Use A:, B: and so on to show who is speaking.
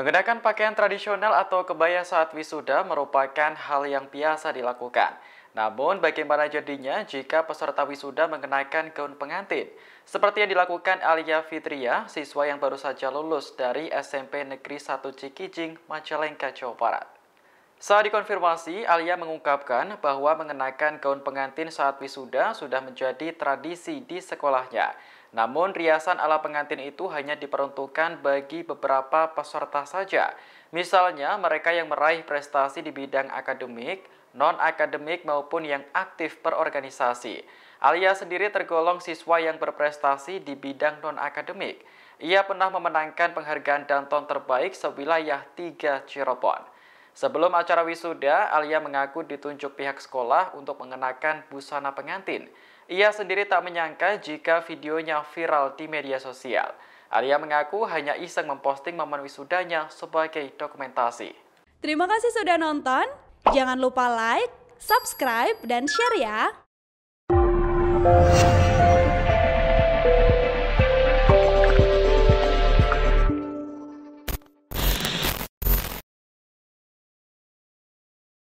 A: Mengenakan pakaian tradisional atau kebaya saat wisuda merupakan hal yang biasa dilakukan. Namun, bagaimana jadinya jika peserta wisuda mengenakan gaun pengantin? Seperti yang dilakukan Alia Fitria, siswa yang baru saja lulus dari SMP Negeri 1 Cikijing, Majalengka, Jawa Barat. Saat dikonfirmasi, Alia mengungkapkan bahwa mengenakan gaun pengantin saat wisuda sudah menjadi tradisi di sekolahnya. Namun riasan ala pengantin itu hanya diperuntukkan bagi beberapa peserta saja. Misalnya mereka yang meraih prestasi di bidang akademik, non-akademik maupun yang aktif perorganisasi. Alia sendiri tergolong siswa yang berprestasi di bidang non-akademik. Ia pernah memenangkan penghargaan Danton terbaik sewilayah 3 Cirebon. Sebelum acara wisuda, Alia mengaku ditunjuk pihak sekolah untuk mengenakan busana pengantin. Ia sendiri tak menyangka jika videonya viral di media sosial. Alia mengaku hanya iseng memposting momen wisudanya sebagai dokumentasi.
B: Terima kasih sudah nonton. Jangan lupa like, subscribe, dan share ya.